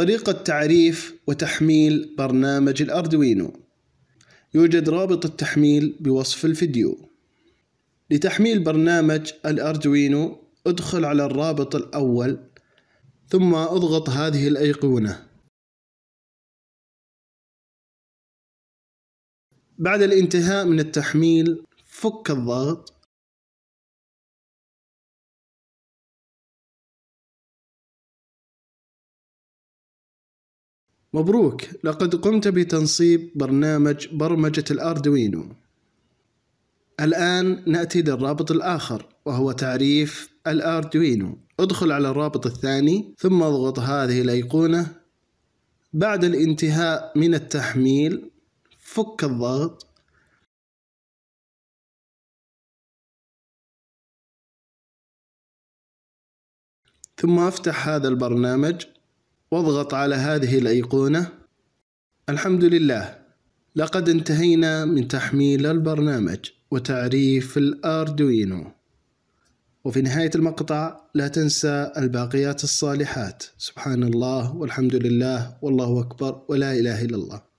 طريقة تعريف وتحميل برنامج الأردوينو يوجد رابط التحميل بوصف الفيديو لتحميل برنامج الأردوينو ادخل على الرابط الأول ثم اضغط هذه الأيقونة بعد الانتهاء من التحميل فك الضغط مبروك لقد قمت بتنصيب برنامج برمجة الأردوينو الآن نأتي للرابط الآخر وهو تعريف الأردوينو ادخل على الرابط الثاني ثم اضغط هذه الأيقونة بعد الانتهاء من التحميل فك الضغط ثم افتح هذا البرنامج واضغط على هذه الأيقونة الحمد لله لقد انتهينا من تحميل البرنامج وتعريف الأردوينو وفي نهاية المقطع لا تنسى الباقيات الصالحات سبحان الله والحمد لله والله أكبر ولا إله إلا الله